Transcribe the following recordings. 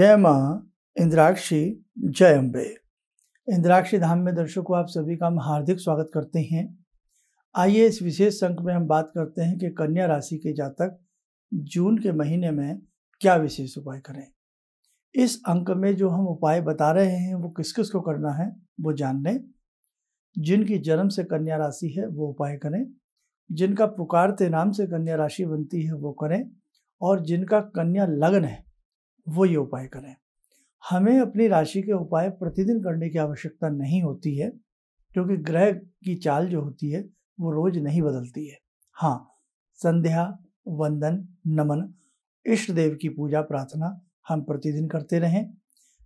जय माँ इंद्राक्षी जय अम्बे इंद्राक्षी धाम में दर्शकों आप सभी का हम हार्दिक स्वागत करते हैं आइए इस विशेष संक में हम बात करते हैं कि कन्या राशि के जातक जून के महीने में क्या विशेष उपाय करें इस अंक में जो हम उपाय बता रहे हैं वो किस किस को करना है वो जान लें जिनकी जन्म से कन्या राशि है वो उपाय करें जिनका पुकारते नाम से कन्या राशि बनती है वो करें और जिनका कन्या लग्न है वो ये उपाय करें हमें अपनी राशि के उपाय प्रतिदिन करने की आवश्यकता नहीं होती है क्योंकि ग्रह की चाल जो होती है वो रोज नहीं बदलती है हाँ संध्या वंदन नमन इष्ट देव की पूजा प्रार्थना हम प्रतिदिन करते रहें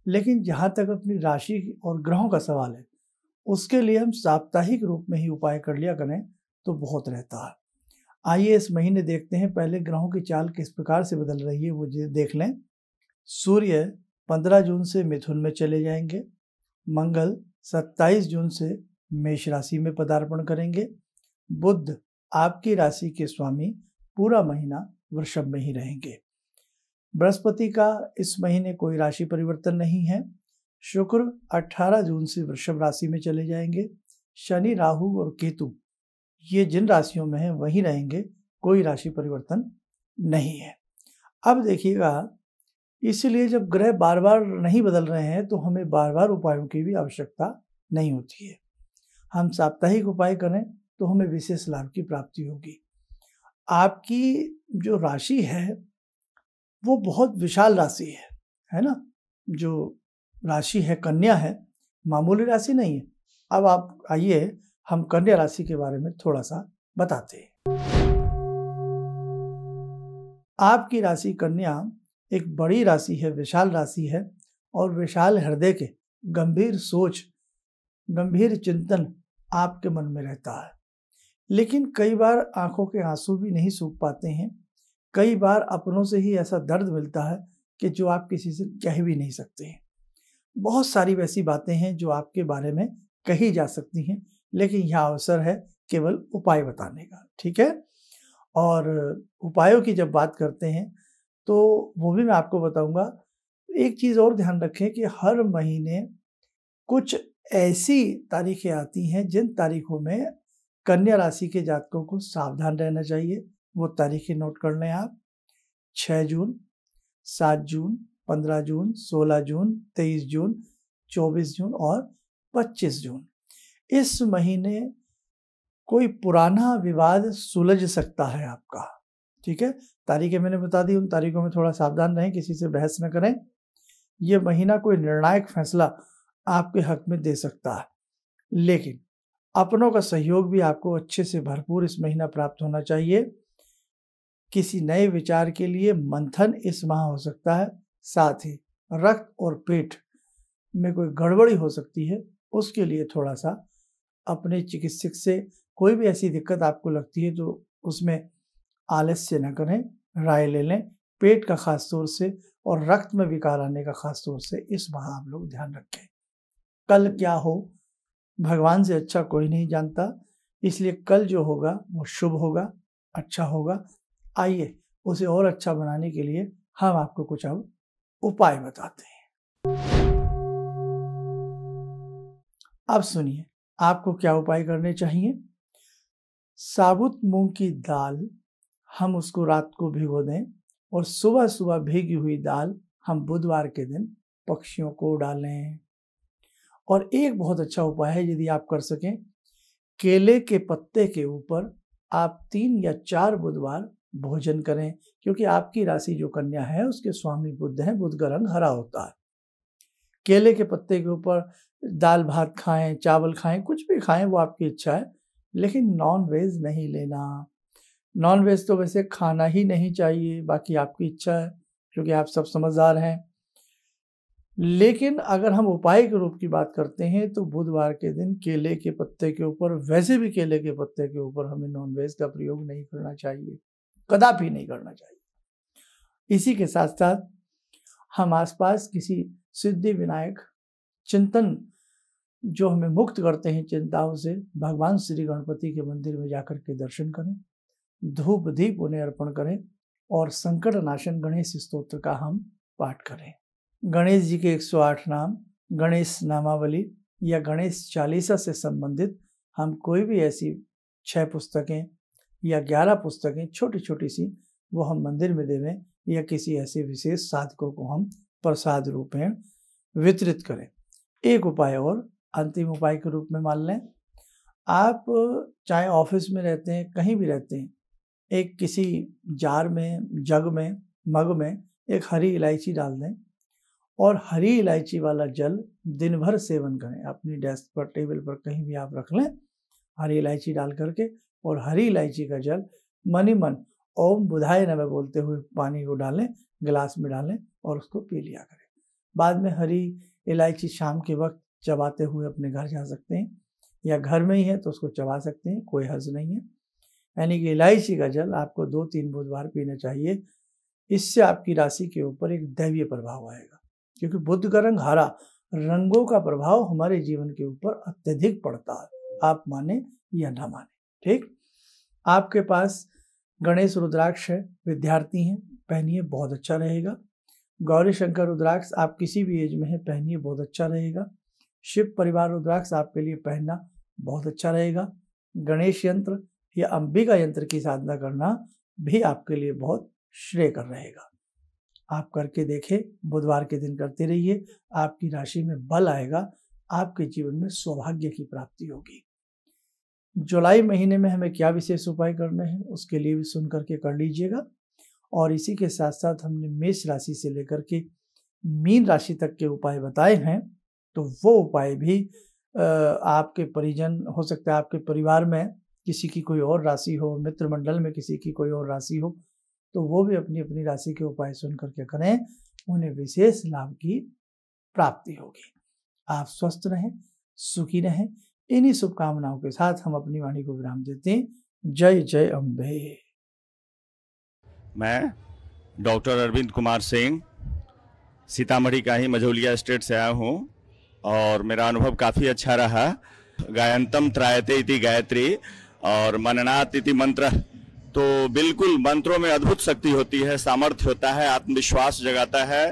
लेकिन जहाँ तक अपनी राशि और ग्रहों का सवाल है उसके लिए हम साप्ताहिक रूप में ही उपाय कर लिया करें तो बहुत रहता है आइए इस महीने देखते हैं पहले ग्रहों की चाल किस प्रकार से बदल रही है वो देख लें सूर्य 15 जून से मिथुन में चले जाएंगे मंगल 27 जून से मेष राशि में पदार्पण करेंगे बुद्ध आपकी राशि के स्वामी पूरा महीना वृषभ में ही रहेंगे बृहस्पति का इस महीने कोई राशि परिवर्तन नहीं है शुक्र 18 जून से वृषभ राशि में चले जाएंगे शनि राहु और केतु ये जिन राशियों में हैं वहीं रहेंगे कोई राशि परिवर्तन नहीं है अब देखिएगा इसलिए जब ग्रह बार बार नहीं बदल रहे हैं तो हमें बार बार उपायों की भी आवश्यकता नहीं होती है हम साप्ताहिक उपाय करें तो हमें विशेष लाभ की प्राप्ति होगी आपकी जो राशि है वो बहुत विशाल राशि है है ना जो राशि है कन्या है मामूली राशि नहीं है अब आप आइए हम कन्या राशि के बारे में थोड़ा सा बताते हैं आपकी राशि कन्या एक बड़ी राशि है विशाल राशि है और विशाल हृदय के गंभीर सोच गंभीर चिंतन आपके मन में रहता है लेकिन कई बार आंखों के आंसू भी नहीं सूख पाते हैं कई बार अपनों से ही ऐसा दर्द मिलता है कि जो आप किसी से कह भी नहीं सकते हैं बहुत सारी वैसी बातें हैं जो आपके बारे में कही जा सकती हैं लेकिन यह अवसर है केवल उपाय बताने का ठीक है और उपायों की जब बात करते हैं तो वो भी मैं आपको बताऊंगा एक चीज़ और ध्यान रखें कि हर महीने कुछ ऐसी तारीखें आती हैं जिन तारीखों में कन्या राशि के जातकों को सावधान रहना चाहिए वो तारीखें नोट कर लें आप 6 जून 7 जून 15 जून 16 जून 23 जून 24 जून और 25 जून इस महीने कोई पुराना विवाद सुलझ सकता है आपका ठीक है तारीखें मैंने बता दी उन तारीखों में थोड़ा सावधान रहें किसी से बहस न करें यह महीना कोई निर्णायक फैसला आपके हक में दे सकता है लेकिन अपनों का सहयोग भी आपको अच्छे से भरपूर इस महीना प्राप्त होना चाहिए किसी नए विचार के लिए मंथन इस माह हो सकता है साथ ही रक्त और पेट में कोई गड़बड़ी हो सकती है उसके लिए थोड़ा सा अपने चिकित्सक से कोई भी ऐसी दिक्कत आपको लगती है तो उसमें आलस्य न करें राय ले लें पेट का खास तौर से और रक्त में विकार आने का खास तौर से इस माह आप लोग ध्यान रखें कल क्या हो भगवान से अच्छा कोई नहीं जानता इसलिए कल जो होगा वो शुभ होगा अच्छा होगा आइए उसे और अच्छा बनाने के लिए हम आपको कुछ अब उपाय बताते हैं अब सुनिए आपको क्या उपाय करने चाहिए साबुत मूंग की दाल हम उसको रात को भिगो दें और सुबह सुबह भीगी हुई दाल हम बुधवार के दिन पक्षियों को डालें और एक बहुत अच्छा उपाय है यदि आप कर सकें केले के पत्ते के ऊपर आप तीन या चार बुधवार भोजन करें क्योंकि आपकी राशि जो कन्या है उसके स्वामी बुद्ध हैं बुद्ध का रंग हरा होता है केले के पत्ते के ऊपर दाल भात खाएं चावल खाएं कुछ भी खाएं वो आपकी इच्छा है लेकिन नॉन वेज नहीं लेना नॉन वेज तो वैसे खाना ही नहीं चाहिए बाकी आपकी इच्छा है क्योंकि आप सब समझदार हैं लेकिन अगर हम उपाय के रूप की बात करते हैं तो बुधवार के दिन केले के पत्ते के ऊपर वैसे भी केले के पत्ते के ऊपर हमें नॉनवेज का प्रयोग नहीं करना चाहिए कदापि नहीं करना चाहिए इसी के साथ साथ हम आसपास किसी सिद्धि विनायक चिंतन जो हमें मुक्त करते हैं चिंताओं से भगवान श्री गणपति के मंदिर में जाकर के दर्शन करें धूप दीप उन्हें अर्पण करें और संकट नाशन गणेश स्त्रोत्र का हम पाठ करें गणेश जी के 108 नाम गणेश नामावली या गणेश चालीसा से संबंधित हम कोई भी ऐसी छः पुस्तकें या ग्यारह पुस्तकें छोटी छोटी सी वो हम मंदिर में देवें या किसी ऐसे विशेष साधकों को हम प्रसाद रूपेण वितरित करें एक उपाय और अंतिम उपाय के रूप में मान लें आप चाहे ऑफिस में रहते हैं कहीं भी रहते हैं एक किसी जार में जग में मग में एक हरी इलायची डाल दें और हरी इलायची वाला जल दिन भर सेवन करें अपनी डेस्क पर टेबल पर कहीं भी आप रख लें हरी इलायची डाल करके और हरी इलायची का जल मनी मन ओम बुधाए नमः बोलते हुए पानी को डालें गिलास में डालें और उसको पी लिया करें बाद में हरी इलायची शाम के वक्त चबाते हुए अपने घर जा सकते हैं या घर में ही है तो उसको चबा सकते हैं कोई हर्ज नहीं है यानी कि इलायची का जल आपको दो तीन बुधवार पीना चाहिए इससे आपकी राशि के ऊपर एक दैवीय प्रभाव आएगा क्योंकि बुद्ध का रंग हरा रंगों का प्रभाव हमारे जीवन के ऊपर अत्यधिक पड़ता है आप माने या ना माने ठीक आपके पास गणेश रुद्राक्ष है विद्यार्थी हैं पहनिए बहुत अच्छा रहेगा गौरी शंकर रुद्राक्ष आप किसी भी एज में हैं पहनिए बहुत अच्छा रहेगा शिव परिवार रुद्राक्ष आपके लिए पहनना बहुत अच्छा रहेगा गणेश यंत्र या अंबिका यंत्र की साधना करना भी आपके लिए बहुत श्रेय कर रहेगा आप करके देखें बुधवार के दिन करते रहिए आपकी राशि में बल आएगा आपके जीवन में सौभाग्य की प्राप्ति होगी जुलाई महीने में हमें क्या विशेष उपाय करने हैं उसके लिए भी सुन करके कर लीजिएगा और इसी के साथ साथ हमने मेष राशि से लेकर के मीन राशि तक के उपाय बताए हैं तो वो उपाय भी आपके परिजन हो सकता है आपके परिवार में किसी की कोई और राशि हो मित्र मंडल में किसी की कोई और राशि हो तो वो भी अपनी अपनी राशि के उपाय सुन करके करें उन्हें विशेष लाभ की प्राप्ति होगी आप स्वस्थ रहें सुखी रहें इन्हीं शुभकामनाओं के साथ हम अपनी वाणी को विराम देते हैं जय जय अम्बे मैं डॉक्टर अरविंद कुमार सिंह सीतामढ़ी का ही मझौलिया स्टेट से आया हूँ और मेरा अनुभव काफ़ी अच्छा रहा गायंतम त्रायते इति गायत्री और मननातिथि मंत्र तो बिल्कुल मंत्रों में अद्भुत शक्ति होती है सामर्थ्य होता है आत्मविश्वास जगाता है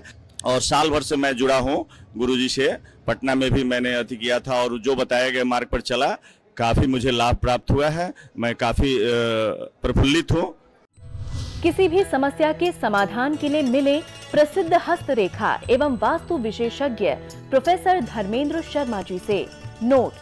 और साल भर से मैं जुड़ा हूँ गुरु जी से पटना में भी मैंने अति किया था और जो बताया गया मार्ग पर चला काफ़ी मुझे लाभ प्राप्त हुआ है मैं काफ़ी प्रफुल्लित हूँ किसी भी समस्या के समाधान के लिए मिले प्रसिद्ध हस्तरेखा एवं वास्तु विशेषज्ञ प्रोफेसर धर्मेंद्र शर्मा जी से नोट